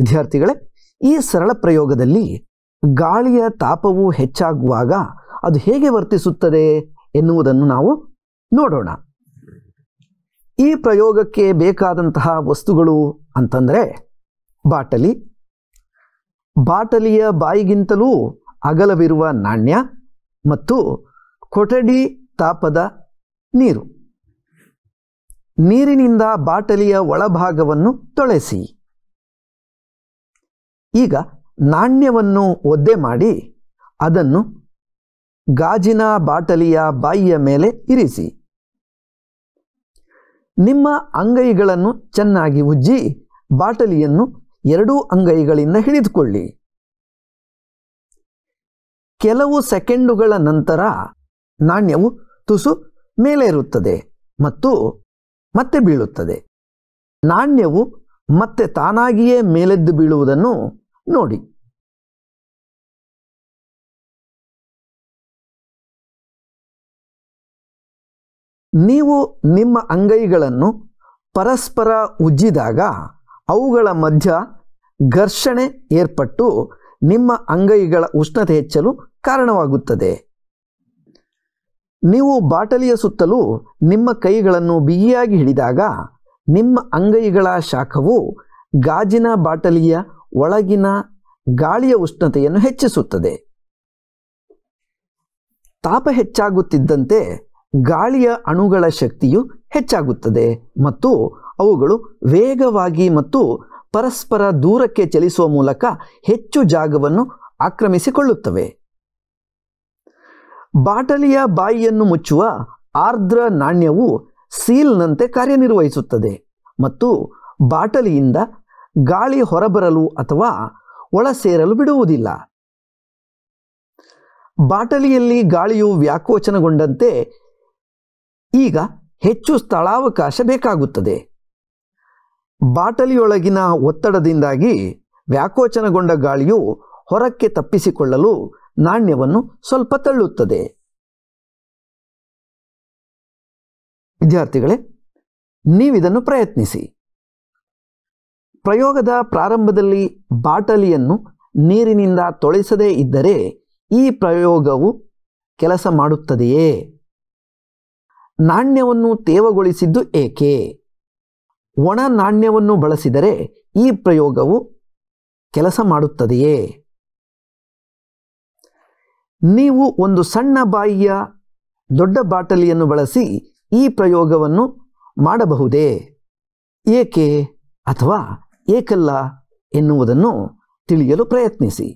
ವಿದ್ಯಾರ್ಥಿಗಳೇ ಈ ಸರಳ ಪ್ರಯೋಗದಲ್ಲಿ ಗಾಳಿಯ ತಾಪವು ಹೆಚ್ಚಾಗುವಾಗ ಅದು ಹೇಗೆ ವರ್ತಿಸುತ್ತದೆ ಎನ್ನುವುದನ್ನು ನಾವು ನೋಡೋಣ ಈ ಪ್ರಯೋಗಕ್ಕೆ ಬೇಕಾದಂತಹ ವಸ್ತುಗಳು ಅಂತಂದರೆ ಬಾಟಲಿ ಬಾಟಲಿಯ ಬಾಯಿಗಿಂತಲೂ ಅಗಲವಿರುವ ನಾಣ್ಯ ಮತ್ತು ಕೊಠಡಿ ತಾಪದ ನೀರು ನೀರಿನಿಂದ ಬಾಟಲಿಯ ಒಳಭಾಗವನ್ನು ತೊಳೆಸಿ ಈಗ ನಾಣ್ಯವನ್ನು ಒದ್ದೆ ಮಾಡಿ ಅದನ್ನು ಗಾಜಿನ ಬಾಟಲಿಯ ಬಾಯಿಯ ಮೇಲೆ ಇರಿಸಿ ನಿಮ್ಮ ಅಂಗೈಗಳನ್ನು ಚೆನ್ನಾಗಿ ಉಜ್ಜಿ ಬಾಟಲಿಯನ್ನು ಎರಡೂ ಅಂಗೈಗಳಿಂದ ಹಿಡಿದುಕೊಳ್ಳಿ ಕೆಲವು ಸೆಕೆಂಡುಗಳ ನಂತರ ನಾಣ್ಯವು ತುಸು ಮೇಲೇರುತ್ತದೆ ಮತ್ತು ಮತ್ತೆ ಬೀಳುತ್ತದೆ ನಾಣ್ಯವು ಮತ್ತೆ ತಾನಾಗಿಯೇ ಮೇಲೆದ್ದು ಬೀಳುವುದನ್ನು ನೋಡಿ ನೀವು ನಿಮ್ಮ ಅಂಗೈಗಳನ್ನು ಪರಸ್ಪರ ಉಜ್ಜಿದಾಗ ಅವುಗಳ ಮಧ್ಯ ಘರ್ಷಣೆ ಏರ್ಪಟ್ಟು ನಿಮ್ಮ ಅಂಗೈಗಳ ಉಷ್ಣತೆ ಹೆಚ್ಚಲು ಕಾರಣವಾಗುತ್ತದೆ ನೀವು ಬಾಟಲಿಯ ಸುತ್ತಲೂ ನಿಮ್ಮ ಕೈಗಳನ್ನು ಬಿಗಿಯಾಗಿ ಹಿಡಿದಾಗ ನಿಮ್ಮ ಅಂಗೈಗಳ ಶಾಖವು ಗಾಜಿನ ಬಾಟಲಿಯ ಒಳಗಿನ ಗಾಳಿಯ ಉಷ್ಣತೆಯನ್ನು ಹೆಚ್ಚಿಸುತ್ತದೆ ತಾಪ ಹೆಚ್ಚಾಗುತ್ತಿದ್ದಂತೆ ಗಾಳಿಯ ಅಣುಗಳ ಶಕ್ತಿಯು ಹೆಚ್ಚಾಗುತ್ತದೆ ಮತ್ತು ಅವುಗಳು ವೇಗವಾಗಿ ಮತ್ತು ಪರಸ್ಪರ ದೂರಕ್ಕೆ ಚಲಿಸುವ ಮೂಲಕ ಹೆಚ್ಚು ಜಾಗವನ್ನು ಆಕ್ರಮಿಸಿಕೊಳ್ಳುತ್ತವೆ ಬಾಟಲಿಯ ಬಾಯಿಯನ್ನು ಮುಚ್ಚುವ ಆರ್ದ್ರ ನಾಣ್ಯವು ಸೀಲ್ನಂತೆ ಕಾರ್ಯನಿರ್ವಹಿಸುತ್ತದೆ ಮತ್ತು ಬಾಟಲಿಯಿಂದ ಗಾಳಿ ಹೊರಬರಲು ಅಥವಾ ಒಳ ಸೇರಲು ಬಿಡುವುದಿಲ್ಲ ಬಾಟಲಿಯಲ್ಲಿ ಗಾಳಿಯು ವ್ಯಾಕೋಚನಗೊಂಡಂತೆ ಈಗ ಹೆಚ್ಚು ಸ್ಥಳಾವಕಾಶ ಬೇಕಾಗುತ್ತದೆ ಬಾಟಲಿಯೊಳಗಿನ ಒತ್ತಡದಿಂದಾಗಿ ವ್ಯಾಕೋಚನಗೊಂಡ ಗಾಳಿಯು ಹೊರಕ್ಕೆ ತಪ್ಪಿಸಿಕೊಳ್ಳಲು ನಾಣ್ಯವನ್ನು ಸ್ವಲ್ಪ ತಳ್ಳುತ್ತದೆ ವಿದ್ಯಾರ್ಥಿಗಳೇ ನೀವಿದನ್ನು ಪ್ರಯತ್ನಿಸಿ ಪ್ರಯೋಗದ ಪ್ರಾರಂಭದಲ್ಲಿ ಬಾಟಲಿಯನ್ನು ನೀರಿನಿಂದ ತೊಳೆಸದೇ ಇದ್ದರೆ ಈ ಪ್ರಯೋಗವು ಕೆಲಸ ಮಾಡುತ್ತದೆಯೇ ನಾಣ್ಯವನ್ನು ತೇವಗೊಳಿಸಿದ್ದು ಏಕೆ ಒಣ ನಾಣ್ಯವನ್ನು ಬಳಸಿದರೆ ಈ ಪ್ರಯೋಗವು ಕೆಲಸ ಮಾಡುತ್ತದೆಯೇ ನೀವು ಒಂದು ಸಣ್ಣ ಬಾಯಿಯ ದೊಡ್ಡ ಬಾಟಲಿಯನ್ನು ಬಳಸಿ ಈ ಪ್ರಯೋಗವನ್ನು ಮಾಡಬಹುದೇ ಏಕೆ ಅಥವಾ ಏಕಲ್ಲ ಎನ್ನುವುದನ್ನು ತಿಳಿಯಲು ಪ್ರಯತ್ನಿಸಿ